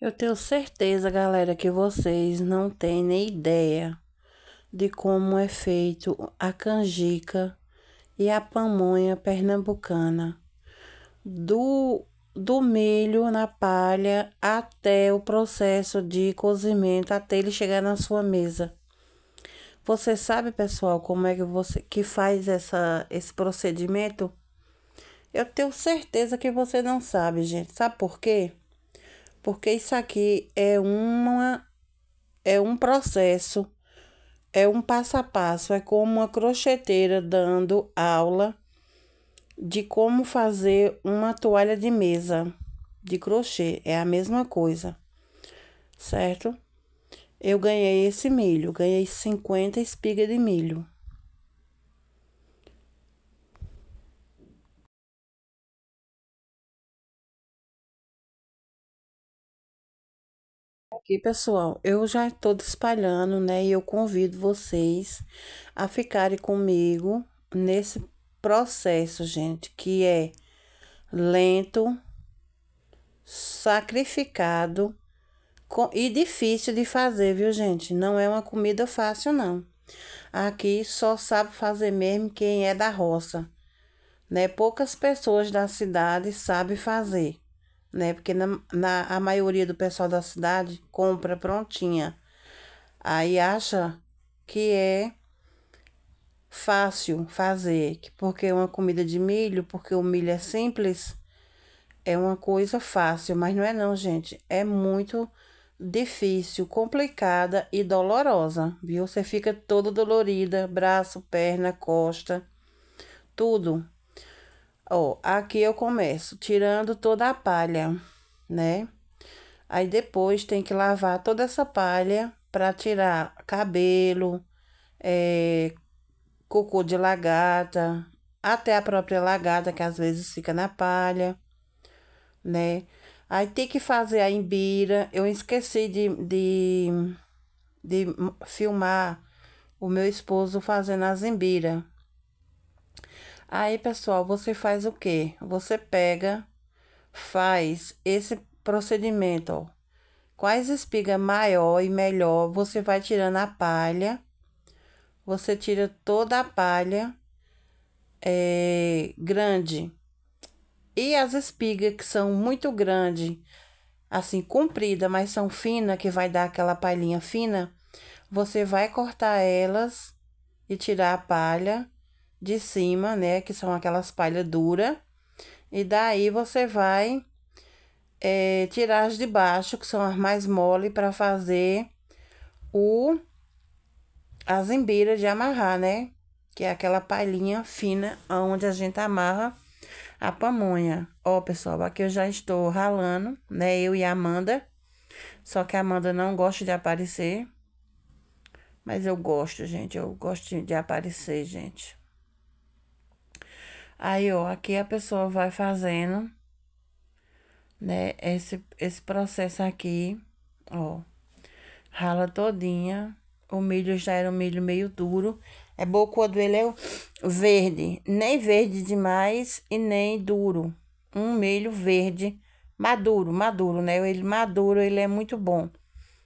Eu tenho certeza, galera, que vocês não têm nem ideia de como é feito a canjica e a pamonha pernambucana. Do, do milho na palha até o processo de cozimento, até ele chegar na sua mesa. Você sabe, pessoal, como é que você que faz essa, esse procedimento? Eu tenho certeza que você não sabe, gente. Sabe por quê? porque isso aqui é uma é um processo, é um passo a passo, é como uma crocheteira dando aula de como fazer uma toalha de mesa de crochê, é a mesma coisa. Certo? Eu ganhei esse milho, ganhei 50 espigas de milho. aqui, pessoal, eu já estou espalhando, né? E eu convido vocês a ficarem comigo nesse processo, gente, que é lento, sacrificado e difícil de fazer, viu, gente? Não é uma comida fácil, não. Aqui só sabe fazer mesmo quem é da roça, né? Poucas pessoas da cidade sabem fazer né? Porque na, na, a maioria do pessoal da cidade compra prontinha. Aí acha que é fácil fazer, porque é uma comida de milho, porque o milho é simples, é uma coisa fácil, mas não é não, gente. É muito difícil, complicada e dolorosa, viu? Você fica toda dolorida, braço, perna, costa, tudo. Ó, aqui eu começo tirando toda a palha, né? Aí depois tem que lavar toda essa palha para tirar cabelo, é, cocô de lagarta, até a própria lagarta que às vezes fica na palha, né? Aí tem que fazer a imbira. Eu esqueci de, de, de filmar o meu esposo fazendo as imbira, Aí, pessoal, você faz o que? Você pega, faz esse procedimento, ó. Quais espigas maior e melhor, você vai tirando a palha. Você tira toda a palha é, grande. E as espigas que são muito grandes, assim, comprida, mas são finas, que vai dar aquela palhinha fina, você vai cortar elas e tirar a palha de cima, né? Que são aquelas palhas duras. E daí você vai é, tirar as de baixo, que são as mais mole, para fazer o a embiras de amarrar, né? Que é aquela palhinha fina onde a gente amarra a pamonha. Ó, pessoal, aqui eu já estou ralando, né? Eu e a Amanda. Só que a Amanda não gosta de aparecer. Mas eu gosto, gente. Eu gosto de aparecer, gente. Aí, ó, aqui a pessoa vai fazendo, né, esse, esse processo aqui, ó, rala todinha. O milho já era um milho meio duro. É bom quando ele é verde, nem verde demais e nem duro. Um milho verde, maduro, maduro, né? Ele maduro, ele é muito bom.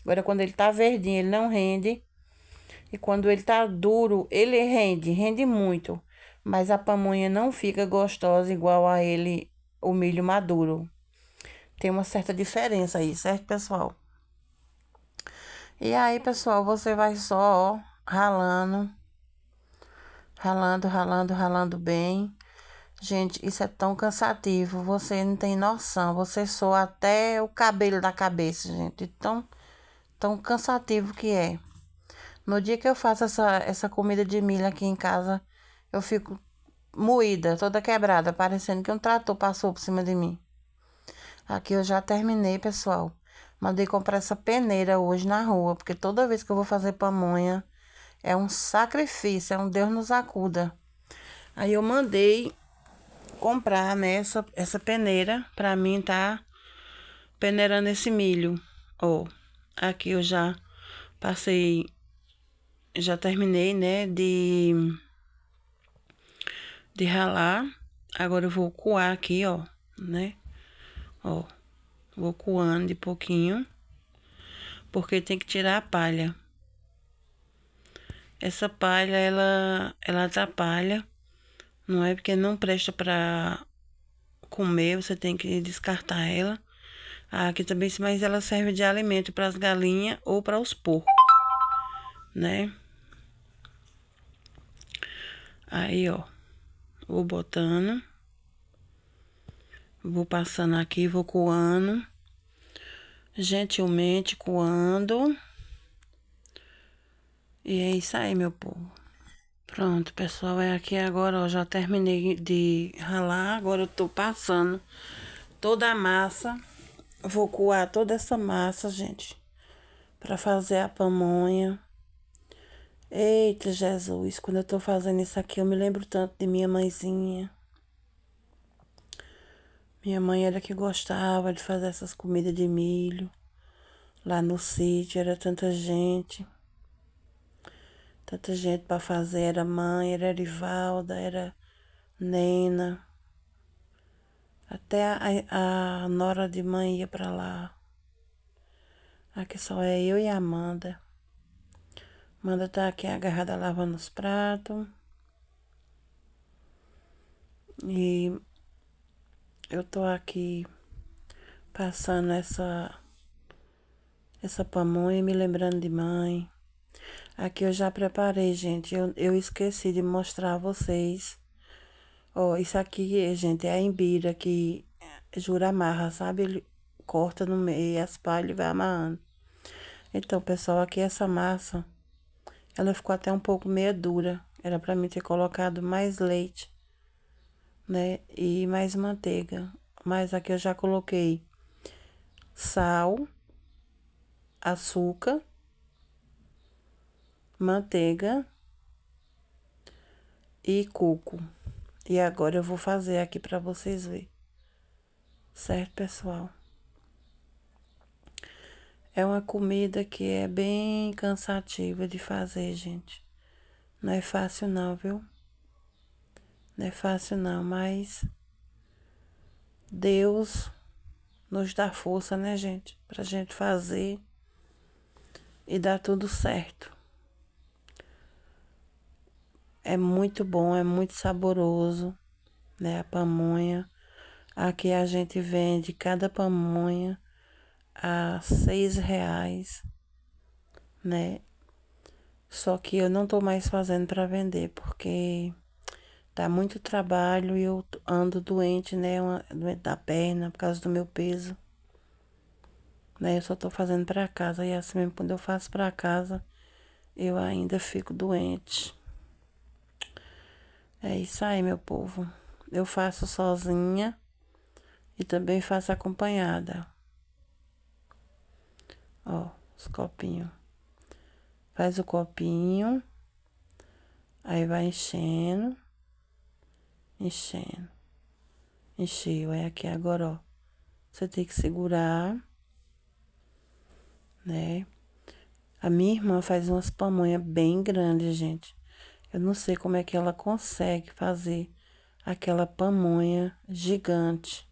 Agora, quando ele tá verdinho, ele não rende. E quando ele tá duro, ele rende, rende muito mas a pamonha não fica gostosa igual a ele, o milho maduro. Tem uma certa diferença aí, certo, pessoal? E aí, pessoal, você vai só, ó, ralando. Ralando, ralando, ralando bem. Gente, isso é tão cansativo, você não tem noção. Você soa até o cabelo da cabeça, gente. Tão, tão cansativo que é. No dia que eu faço essa, essa comida de milho aqui em casa, eu fico moída, toda quebrada, parecendo que um trator passou por cima de mim. Aqui eu já terminei, pessoal. Mandei comprar essa peneira hoje na rua, porque toda vez que eu vou fazer pamonha é um sacrifício, é um Deus nos acuda. Aí eu mandei comprar né, essa, essa peneira para mim tá peneirando esse milho. Ó, oh, aqui eu já passei, já terminei, né, de de ralar. Agora eu vou coar aqui, ó, né? Ó, vou coando de pouquinho, porque tem que tirar a palha. Essa palha, ela, ela atrapalha, não é? Porque não presta pra comer, você tem que descartar ela. Aqui também, mas ela serve de alimento para as galinhas ou para os porcos, né? Aí, ó. Vou botando. Vou passando aqui, vou coando. Gentilmente coando. E é isso aí, meu povo. Pronto, pessoal, é aqui agora, ó, já terminei de ralar, agora eu tô passando toda a massa. Vou coar toda essa massa, gente, pra fazer a pamonha. Eita Jesus, quando eu tô fazendo isso aqui, eu me lembro tanto de minha mãezinha. Minha mãe era que gostava de fazer essas comidas de milho. Lá no sítio era tanta gente. Tanta gente para fazer, era mãe, era Erivalda, era Nena. Até a, a, a nora de mãe ia para lá. Aqui só é eu e a Amanda manda tá aqui agarrada lavando os pratos. E eu tô aqui passando essa essa pamonha me lembrando de mãe. Aqui eu já preparei, gente. Eu, eu esqueci de mostrar a vocês. Ó, isso aqui, gente, é a embira que jura amarra, sabe? Ele corta no meio, as palhas e vai amarrando. Então, pessoal, aqui é essa massa ela ficou até um pouco meia dura. Era para mim ter colocado mais leite, né? E mais manteiga. Mas aqui eu já coloquei sal, açúcar, manteiga e coco. E agora eu vou fazer aqui para vocês verem. Certo, pessoal? É uma comida que é bem cansativa de fazer, gente. Não é fácil não, viu? Não é fácil não, mas Deus nos dá força, né, gente? Pra gente fazer e dar tudo certo. É muito bom, é muito saboroso, né? A pamonha. Aqui a gente vende cada pamonha a seis reais, né? Só que eu não tô mais fazendo para vender, porque tá muito trabalho e eu ando doente, né? Uma, doente da perna por causa do meu peso. Né? Eu só tô fazendo para casa e assim mesmo quando eu faço para casa, eu ainda fico doente. É isso aí, meu povo. Eu faço sozinha e também faço acompanhada. Ó, os copinhos. Faz o copinho. Aí vai enchendo. Enchendo. Encheu. Aí é aqui agora, ó. Você tem que segurar. Né? A minha irmã faz umas pamonhas bem grandes, gente. Eu não sei como é que ela consegue fazer aquela pamonha gigante.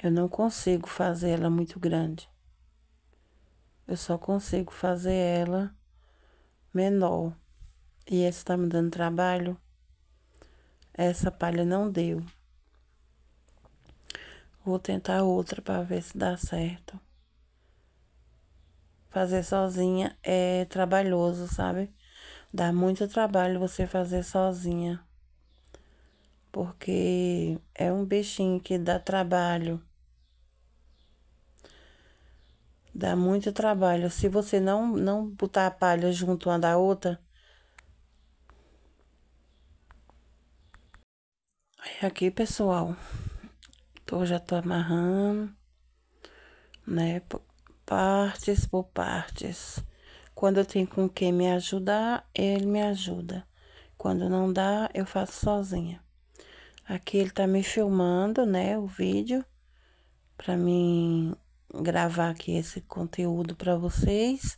Eu não consigo fazer ela muito grande eu só consigo fazer ela menor. E essa tá me dando trabalho. Essa palha não deu. Vou tentar outra para ver se dá certo. Fazer sozinha é trabalhoso, sabe? Dá muito trabalho você fazer sozinha. Porque é um bichinho que dá trabalho Dá muito trabalho. Se você não, não botar a palha junto uma da outra. Aí aqui, pessoal. Tô, já tô amarrando. Né? Partes por partes. Quando eu tenho com quem me ajudar, ele me ajuda. Quando não dá, eu faço sozinha. Aqui ele tá me filmando, né? O vídeo. Pra mim gravar aqui esse conteúdo para vocês.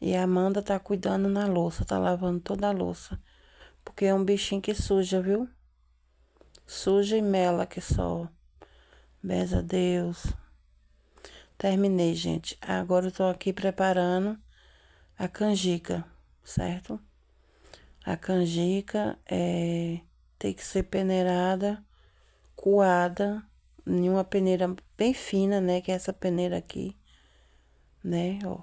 E a Amanda tá cuidando na louça, tá lavando toda a louça. Porque é um bichinho que suja, viu? Suja e mela que só. Beza a Deus. Terminei, gente. Agora eu tô aqui preparando a canjica, certo? A canjica é, tem que ser peneirada, coada, em uma peneira bem fina, né? Que é essa peneira aqui, né? Ó.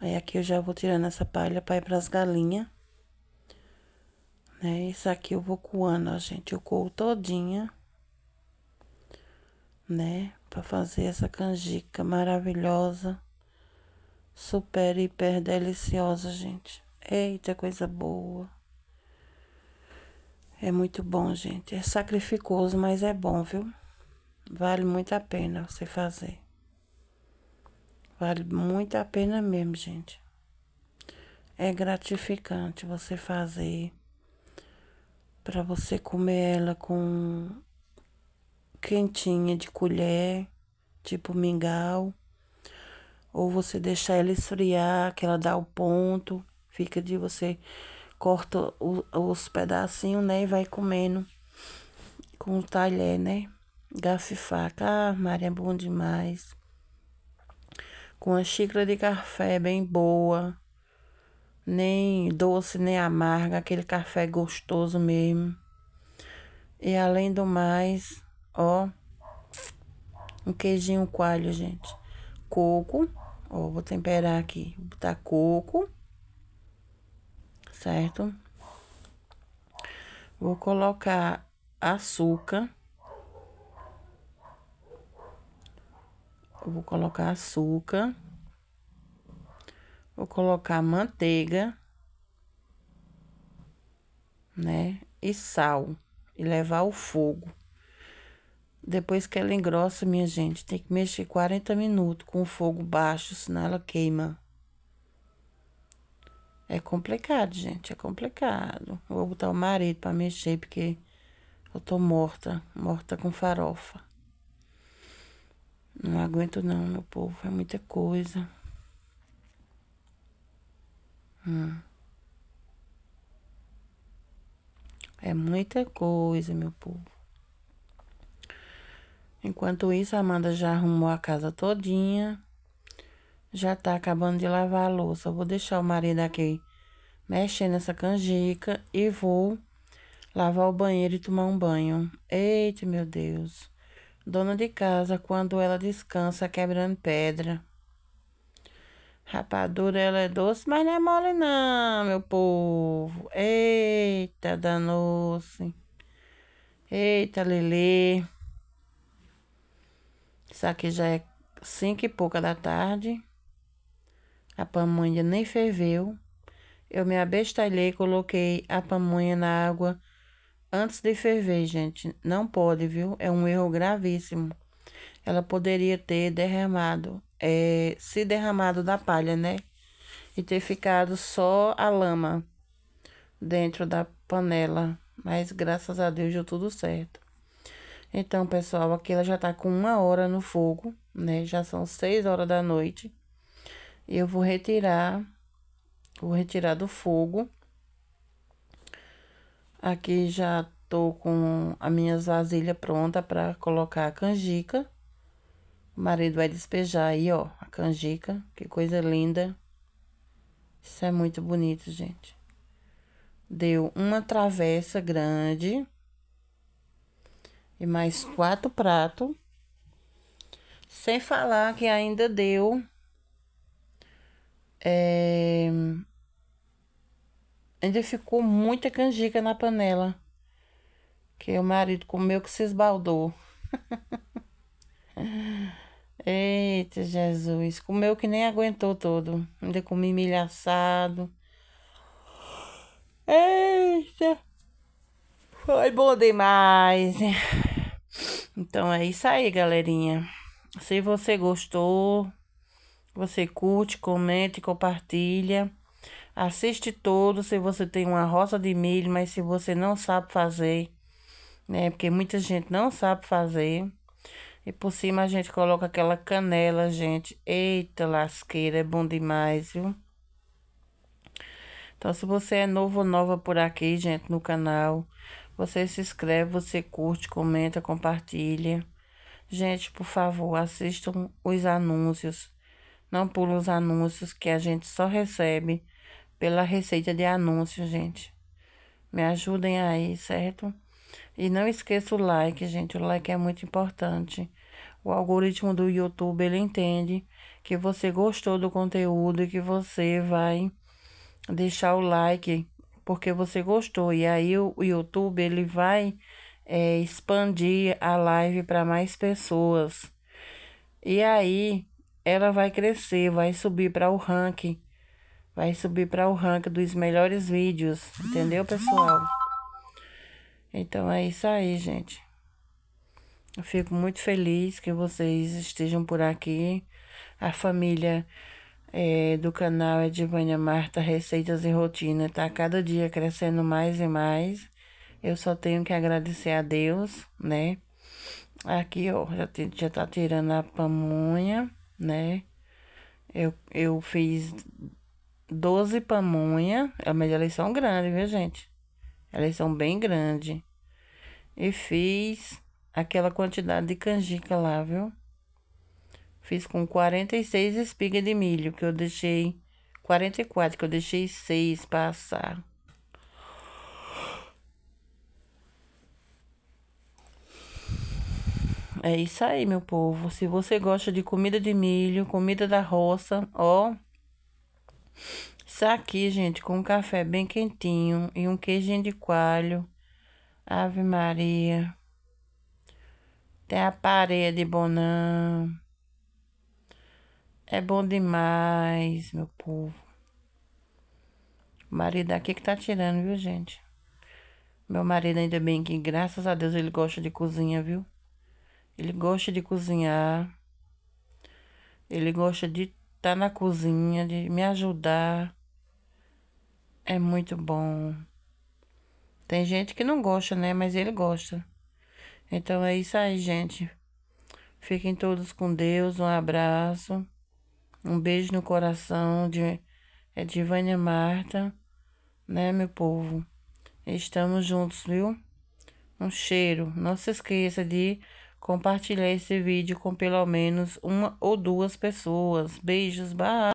Aí aqui eu já vou tirando essa palha para ir as galinhas. Né? Isso aqui eu vou coando, ó, gente. Eu coo todinha. Né? para fazer essa canjica maravilhosa. Super, hiper deliciosa, gente. Eita, coisa boa. É muito bom, gente. É sacrificoso, mas é bom, viu? Vale muito a pena você fazer. Vale muito a pena mesmo, gente. É gratificante você fazer para você comer ela com quentinha de colher, tipo mingau, ou você deixar ela esfriar, que ela dá o ponto, fica de você corta os pedacinhos, né, e vai comendo com o talher, né? garfo e faca, ah, Maria, é bom demais. Com uma xícara de café é bem boa, nem doce, nem amarga, aquele café gostoso mesmo. E além do mais, ó, um queijinho coalho, gente. Coco, ó, vou temperar aqui, vou botar coco, certo? Vou colocar açúcar eu vou colocar açúcar. Vou colocar manteiga, né? E sal. E levar ao fogo. Depois que ela engrossa, minha gente, tem que mexer 40 minutos com fogo baixo, senão ela queima. É complicado, gente, é complicado. Vou botar o marido para mexer, porque eu tô morta, morta com farofa. Não aguento não, meu povo, é muita coisa. Hum. É muita coisa, meu povo. Enquanto isso, a Amanda já arrumou a casa todinha. Já tá acabando de lavar a louça. Eu vou deixar o marido aqui mexer nessa canjica e vou lavar o banheiro e tomar um banho. Eita, meu Deus. Dona de casa, quando ela descansa quebrando pedra. Rapadura, ela é doce, mas não é mole não, meu povo. Eita, danou-se. Eita, Lelê. Isso aqui já é cinco e pouca da tarde. A pamonha nem ferveu. Eu me abestalhei, coloquei a pamonha na água antes de ferver, gente. Não pode, viu? É um erro gravíssimo. Ela poderia ter derramado, é, se derramado da palha, né? E ter ficado só a lama dentro da panela. Mas graças a Deus deu tudo certo. Então, pessoal, aqui ela já tá com uma hora no fogo, né? Já são seis horas da noite. E Eu vou retirar, vou retirar do fogo Aqui já tô com as minhas vasilhas pronta para colocar a canjica. O marido vai despejar aí, ó, a canjica. Que coisa linda. Isso é muito bonito, gente. Deu uma travessa grande. E mais quatro pratos. Sem falar que ainda deu... É, Ainda ficou muita canjica na panela. Que o marido comeu que se esbaldou. Eita, Jesus. Comeu que nem aguentou todo. Ainda comi milho assado. Eita. Foi bom demais. Então é isso aí, galerinha. Se você gostou, você curte, comenta e compartilha assiste todo se você tem uma roça de milho, mas se você não sabe fazer, né? Porque muita gente não sabe fazer. E por cima a gente coloca aquela canela, gente. Eita lasqueira, é bom demais, viu? Então, se você é novo ou nova por aqui, gente, no canal, você se inscreve, você curte, comenta, compartilha. Gente, por favor, assistam os anúncios. Não pulam os anúncios que a gente só recebe pela receita de anúncios, gente. Me ajudem aí, certo? E não esqueça o like, gente. O like é muito importante. O algoritmo do YouTube, ele entende que você gostou do conteúdo e que você vai deixar o like porque você gostou. E aí o YouTube, ele vai é, expandir a live para mais pessoas. E aí ela vai crescer, vai subir para o ranking vai subir para o ranking dos melhores vídeos, entendeu, pessoal? Então é isso aí, gente. Eu fico muito feliz que vocês estejam por aqui. A família é, do canal é Edvânia Marta Receitas e Rotina está cada dia crescendo mais e mais. Eu só tenho que agradecer a Deus, né? Aqui, ó, já, já tá tirando a pamonha, né? Eu, eu fiz 12 pamonha, mas elas são grandes, viu, gente? Elas são bem grandes. E fiz aquela quantidade de canjica lá, viu? Fiz com 46 espigas de milho, que eu deixei... 44, que eu deixei 6 passar. É isso aí, meu povo. Se você gosta de comida de milho, comida da roça, ó... Isso aqui, gente, com um café bem quentinho e um queijinho de coalho. Ave Maria. Tem a parede bonã. É bom demais, meu povo. O marido aqui que tá tirando, viu, gente? Meu marido ainda bem que, graças a Deus, ele gosta de cozinha, viu? Ele gosta de cozinhar. Ele gosta de estar tá na cozinha, de me ajudar. É muito bom. Tem gente que não gosta, né? Mas ele gosta. Então é isso aí, gente. Fiquem todos com Deus. Um abraço. Um beijo no coração de Edivane é Marta, né, meu povo? Estamos juntos, viu? Um cheiro. Não se esqueça de compartilhar esse vídeo com pelo menos uma ou duas pessoas. Beijos, bye!